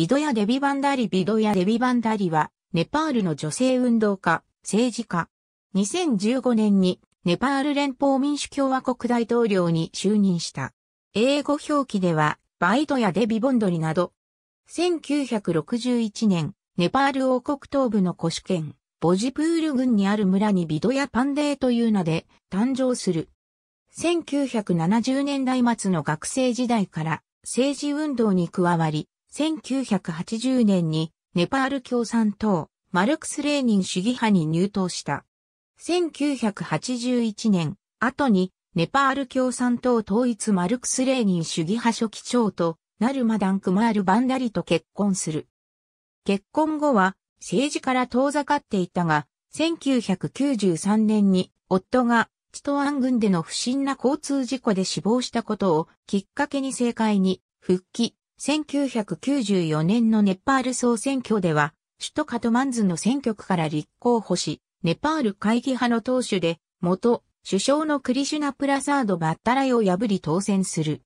ビドヤ・デビバンダリビドヤ・デビバンダリは、ネパールの女性運動家、政治家。2015年に、ネパール連邦民主共和国大統領に就任した。英語表記では、バイドやデビボンドリなど。1961年、ネパール王国東部の古主県、ボジプール郡にある村にビドヤ・パンデーという名で誕生する。1970年代末の学生時代から政治運動に加わり、1980年にネパール共産党、マルクス・レーニン主義派に入党した。1981年、後にネパール共産党統一マルクス・レーニン主義派書記長となるマダン・クマール・バンダリと結婚する。結婚後は政治から遠ざかっていたが、1993年に夫がチトアン軍での不審な交通事故で死亡したことをきっかけに政界に復帰。1994年のネパール総選挙では、首都カトマンズの選挙区から立候補し、ネパール会議派の党首で、元首相のクリシュナプラサード・バッタライを破り当選する。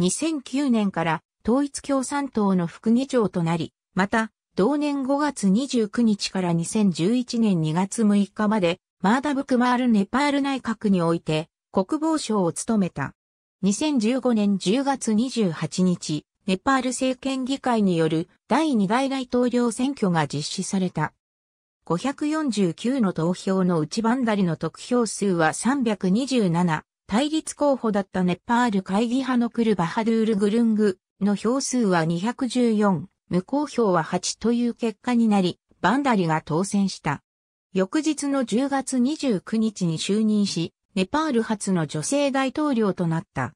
2009年から統一共産党の副議長となり、また、同年5月29日から2011年2月6日まで、マーダブクマールネパール内閣において、国防省を務めた。2015年10月28日、ネパール政権議会による第2大大統領選挙が実施された。549の投票のうちバンダリの得票数は327、対立候補だったネパール会議派のクルバハドゥール・グルングの票数は214、無効票は8という結果になり、バンダリが当選した。翌日の10月29日に就任し、ネパール初の女性大統領となった。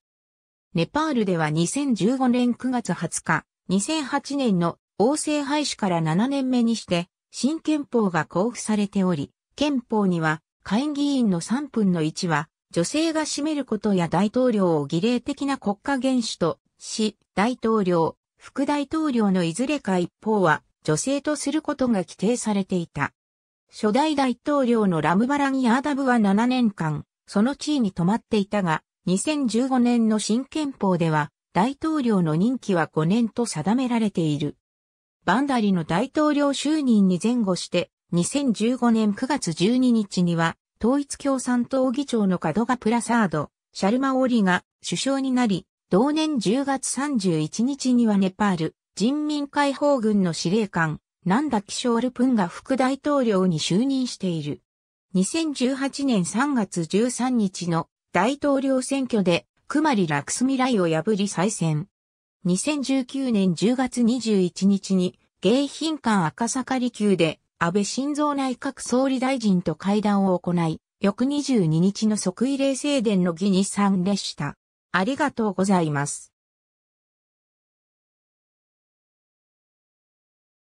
ネパールでは2015年9月20日、2008年の王政廃止から7年目にして、新憲法が交付されており、憲法には、会議員の3分の1は、女性が占めることや大統領を儀礼的な国家元首とし、大統領、副大統領のいずれか一方は女性とすることが規定されていた。初代大統領のラムバラギ・アダブは7年間、その地位に止まっていたが、2015年の新憲法では、大統領の任期は5年と定められている。バンダリの大統領就任に前後して、2015年9月12日には、統一共産党議長の角がプラサード、シャルマオリが首相になり、同年10月31日にはネパール人民解放軍の司令官、ナンダキショールプンが副大統領に就任している。2018年3月13日の大統領選挙で、クマリ・ラクスミライを破り再選。2019年10月21日に、迎賓館赤坂離宮で、安倍晋三内閣総理大臣と会談を行い、翌22日の即位礼正殿の儀に参列した。ありがとうございます。